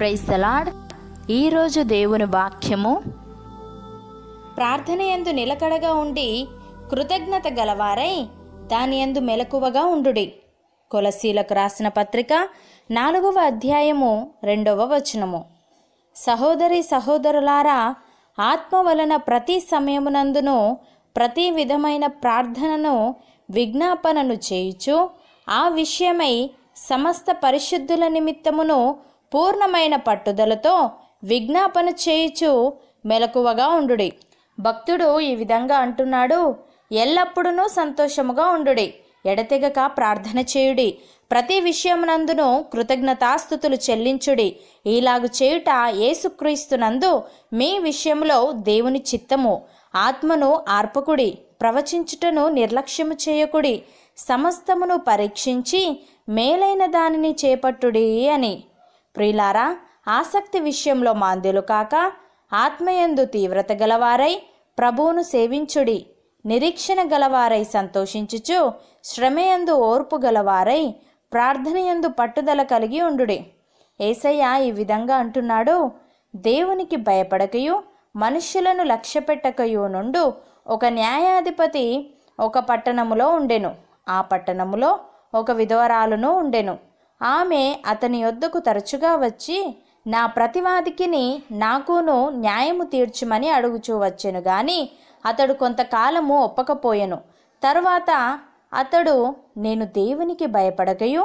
praise salad ఈరోజు దేవుని వాక్యము ప్రార్థన ఎందు నిలకడగా ఉండి కృతజ్ఞత గలవారై దాని ఎందు మెలకువగా ఉండుడి కొలసీలకు రాసిన పత్రిక నాలుగవ అధ్యాయము రెండవ వచనము సహోదరి సహోదరులారా ఆత్మ వలన ప్రతి సమయమునందును ప్రతి విధమైన ప్రార్థనను విజ్ఞాపనను చేయుచు ఆ విషయమై సమస్త పరిశుద్ధుల నిమిత్తమును పూర్ణమైన పట్టుదలతో విజ్ఞాపన చేయుచు మెలకువగా ఉండుడి భక్తుడు ఈ విధంగా అంటున్నాడు ఎల్లప్పుడూ సంతోషముగా ఉండుడి ఎడతెగక ప్రార్థన చేయుడి ప్రతి విషయమునందును కృతజ్ఞతాస్థుతులు చెల్లించుడి ఇలాగు చేయుట ఏసుక్రీస్తునందు మీ విషయంలో దేవుని చిత్తము ఆత్మను ఆర్పకుడి ప్రవచించుటను నిర్లక్ష్యము చేయకుడి సమస్తమును పరీక్షించి మేలైన దానిని చేపట్టుడి అని ప్రియులారా ఆసక్తి విషయంలో మాంద్యులు కాక ఆత్మయందు తీవ్రత గలవారై ప్రభువును సేవించుడి నిరీక్షణ గలవారై సంతోషించుచు శ్రమయందు ఓర్పు గలవారై ప్రార్థనయందు పట్టుదల కలిగి ఉండుడి ఏసయ్య ఈ విధంగా అంటున్నాడు దేవునికి భయపడకయు మనుష్యులను లక్ష్యపెట్టకయు నుండు ఒక న్యాయాధిపతి ఒక పట్టణములో ఉండెను ఆ పట్టణములో ఒక విధవరాలును ఉండెను ఆమె అతని యొద్దకు తరచుగా వచ్చి నా ప్రతివాదికిని నాకును న్యాయము తీర్చుమని అడుగుచూ వచ్చెను గాని అతడు కొంతకాలము ఒప్పకపోయెను తరువాత అతడు నేను దేవునికి భయపడకయు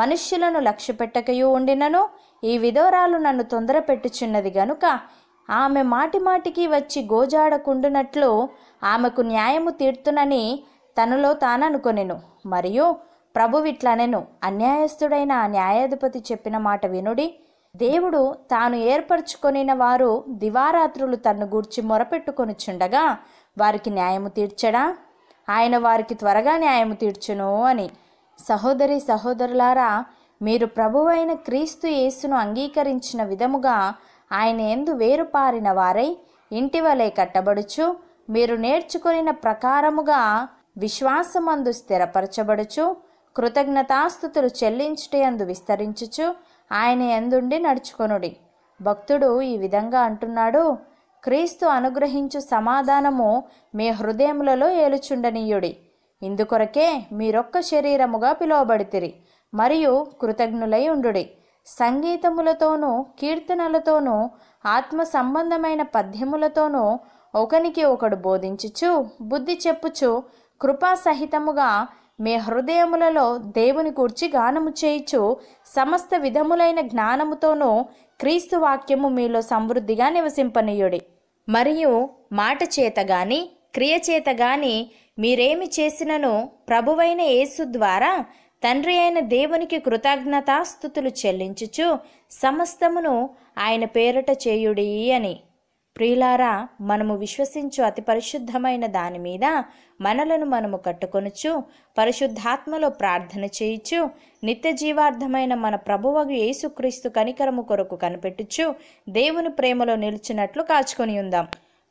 మనుష్యులను లక్ష్యపెట్టకయు ఉండినను ఈ విధోరాలు నన్ను తొందర పెట్టుచున్నది గనుక ఆమె మాటిమాటికి వచ్చి గోజాడకుండునట్లు ఆమెకు న్యాయము తీర్తునని తనలో తాననుకొనెను మరియు ప్రభు ఇట్లనెను అన్యాయస్థుడైన న్యాయాధిపతి చెప్పిన మాట వినుడి దేవుడు తాను ఏర్పరచుకొనిన వారు దివారాత్రులు తన్ను గూర్చి చుండగా వారికి న్యాయము తీర్చడా ఆయన వారికి త్వరగా న్యాయము తీర్చును అని సహోదరి సహోదరులారా మీరు ప్రభువైన క్రీస్తు యేసును అంగీకరించిన విధముగా ఆయన ఎందు వేరుపారిన వారై ఇంటి వలె కట్టబడుచు మీరు నేర్చుకొనిన ప్రకారముగా విశ్వాసమందు స్థిరపరచబడుచు కృతజ్ఞతాస్థుతులు చెల్లించుటే అందు విస్తరించుచు ఆయన ఎందుండి నడుచుకొనుడి భక్తుడు ఈ విధంగా అంటున్నాడు క్రీస్తు అనుగ్రహించు సమాధానము మీ హృదయములలో ఏలుచుండనీయుడి ఇందుకొరకే మీరొక్క శరీరముగా పిలువబడితిరి మరియు కృతజ్ఞులై ఉండుడి సంగీతములతోనూ కీర్తనలతోనూ ఆత్మ సంబంధమైన పద్యములతోనూ ఒకనికి ఒకడు బోధించుచు బుద్ధి చెప్పుచు కృపా సహితముగా మీ హృదయములలో దేవుని గూర్చి గానము చేయుచు సమస్త విధములైన జ్ఞానముతోనూ క్రీస్తు వాక్యము మీలో సమృద్ధిగా నివసింపనీయుడి మరియు మాట చేత గాని క్రియచేత గాని మీరేమి చేసినను ప్రభువైన యేసు ద్వారా తండ్రి అయిన దేవునికి కృతజ్ఞతాస్థుతులు చెల్లించుచు సమస్తమును ఆయన పేరట చేయుడి అని ప్రియులారా మనము విశ్వసించు అతి పరిశుద్ధమైన దాని మీద మనలను మనము కట్టుకొనుచు పరిశుద్ధాత్మలో ప్రార్థన చేయుచు నిత్య జీవార్థమైన మన ప్రభువగు యేసుక్రీస్తు కనికరము కొరకు కనిపెట్టుచు దేవుని ప్రేమలో నిలిచినట్లు కాచుకొని ఉందాం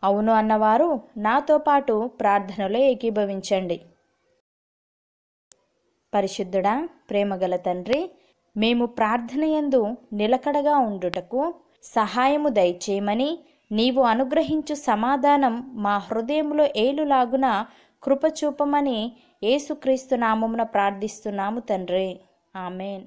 అవును అన్నవారు నాతో పాటు ప్రార్థనలో ఏకీభవించండి పరిశుద్ధుడా ప్రేమగల తండ్రి మేము ప్రార్థనయందు నిలకడగా ఉండుటకు సహాయము దయచేయమని నీవు అనుగ్రహించు సమాధానం మా హృదయంలో ఏలులాగున కృపచూపమని ఏసుక్రీస్తు నామమున ప్రార్థిస్తున్నాము తండ్రి ఆమెన్